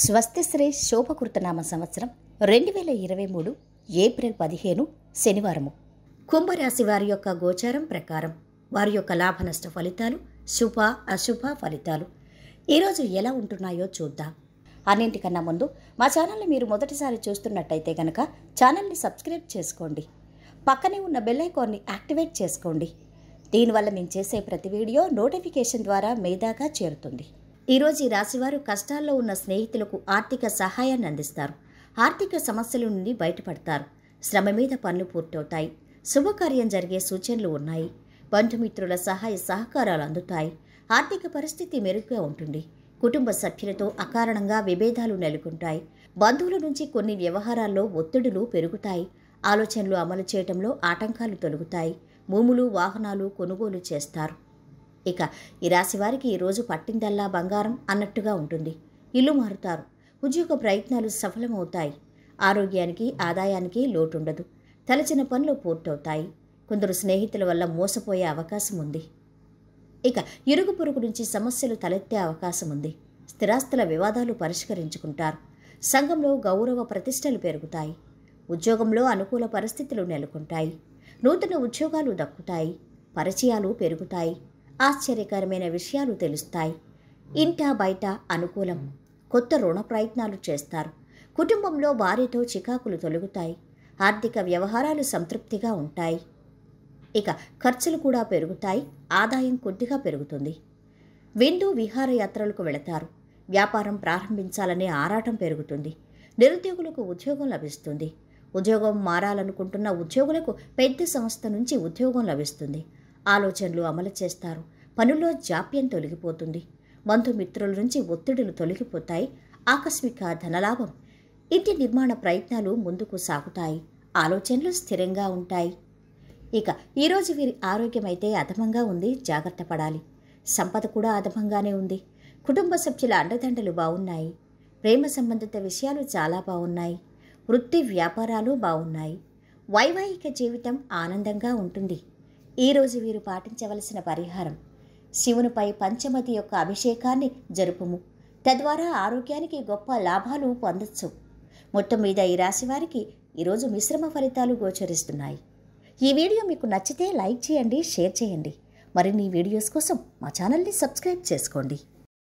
స్వస్తిశ్రీ శోభకృతనామ సంవత్సరం రెండు వేల ఇరవై మూడు ఏప్రిల్ పదిహేను శనివారము కుంభరాశి వారి యొక్క గోచారం ప్రకారం వారి యొక్క లాభనష్ట ఫలితాలు శుభ అశుభ ఫలితాలు ఈరోజు ఎలా ఉంటున్నాయో చూద్దాం అన్నింటికన్నా ముందు మా ఛానల్ని మీరు మొదటిసారి చూస్తున్నట్టయితే కనుక ఛానల్ని సబ్స్క్రైబ్ చేసుకోండి పక్కనే ఉన్న బెల్ ఐకాన్ని యాక్టివేట్ చేసుకోండి దీనివల్ల మేము చేసే ప్రతి వీడియో నోటిఫికేషన్ ద్వారా మేధాగా చేరుతుంది ఈరోజు ఈ రాశివారు కష్టాల్లో ఉన్న స్నేహితులకు ఆర్థిక సహాయాన్ని అందిస్తారు ఆర్థిక సమస్యల నుండి బయటపడతారు శ్రమ మీద పనులు పూర్తవుతాయి శుభకార్యం జరిగే సూచనలు ఉన్నాయి బంధుమిత్రుల సహాయ సహకారాలు అందుతాయి ఆర్థిక పరిస్థితి మెరుగ్గా ఉంటుంది కుటుంబ సభ్యులతో అకారణంగా విభేదాలు నెలకొంటాయి బంధువుల నుంచి కొన్ని వ్యవహారాల్లో ఒత్తిడులు పెరుగుతాయి ఆలోచనలు అమలు చేయడంలో ఆటంకాలు తొలుగుతాయి భూములు వాహనాలు కొనుగోలు చేస్తారు ఇక ఈ రాశి వారికి ఈరోజు పట్టిందల్లా బంగారం అన్నట్టుగా ఉంటుంది ఇల్లు మారుతారు ఉద్యోగ ప్రయత్నాలు సఫలమవుతాయి ఆరోగ్యానికి ఆదాయానికి లోటుండదు తలచిన పనులు పూర్తవుతాయి కొందరు స్నేహితుల వల్ల మోసపోయే అవకాశం ఉంది ఇక ఇరుగు పొరుగు నుంచి సమస్యలు తలెత్తే అవకాశం ఉంది స్థిరాస్తుల వివాదాలు పరిష్కరించుకుంటారు సంఘంలో గౌరవ ప్రతిష్టలు పెరుగుతాయి ఉద్యోగంలో అనుకూల పరిస్థితులు నెలకొంటాయి నూతన ఉద్యోగాలు దక్కుతాయి పరిచయాలు పెరుగుతాయి ఆశ్చర్యకరమైన విషయాలు తెలుస్తాయి ఇంట బయట అనుకూలం కొత్త రుణ ప్రయత్నాలు చేస్తారు కుటుంబంలో వారితో చికాకులు తొలగుతాయి ఆర్థిక వ్యవహారాలు సంతృప్తిగా ఉంటాయి ఇక ఖర్చులు కూడా పెరుగుతాయి ఆదాయం కొద్దిగా పెరుగుతుంది విందు విహారయాత్రలకు వెళతారు వ్యాపారం ప్రారంభించాలనే ఆరాటం పెరుగుతుంది నిరుద్యోగులకు ఉద్యోగం లభిస్తుంది ఉద్యోగం మారాలనుకుంటున్న ఉద్యోగులకు పెద్ద సంస్థ నుంచి ఉద్యోగం లభిస్తుంది ఆలోచనలు అమలు చేస్తారు పనుల్లో జాప్యం తొలగిపోతుంది బంధుమిత్రుల నుంచి ఒత్తిడులు తొలగిపోతాయి ఆకస్మిక ధనలాభం ఇంటి నిర్మాణ ప్రయత్నాలు ముందుకు సాగుతాయి ఆలోచనలు స్థిరంగా ఉంటాయి ఇక ఈరోజు వీరి ఆరోగ్యం అయితే అధమంగా ఉంది జాగ్రత్త పడాలి సంపద కూడా అధమంగానే ఉంది కుటుంబ సభ్యుల అండదండలు బాగున్నాయి ప్రేమ సంబంధిత విషయాలు చాలా బాగున్నాయి వృత్తి వ్యాపారాలు బాగున్నాయి వైవాహిక జీవితం ఆనందంగా ఉంటుంది ఈరోజు వీరు పాటించవలసిన పరిహారం శివునిపై పంచమతి యొక్క అభిషేకాన్ని జరుపుము తద్వారా ఆరోగ్యానికి గొప్ప లాభాలు పొందొచ్చు మొత్తం మీద ఈ రాశి వారికి ఈరోజు మిశ్రమ ఫలితాలు గోచరిస్తున్నాయి ఈ వీడియో మీకు నచ్చితే లైక్ చేయండి షేర్ చేయండి మరిన్ని వీడియోస్ కోసం మా ఛానల్ని సబ్స్క్రైబ్ చేసుకోండి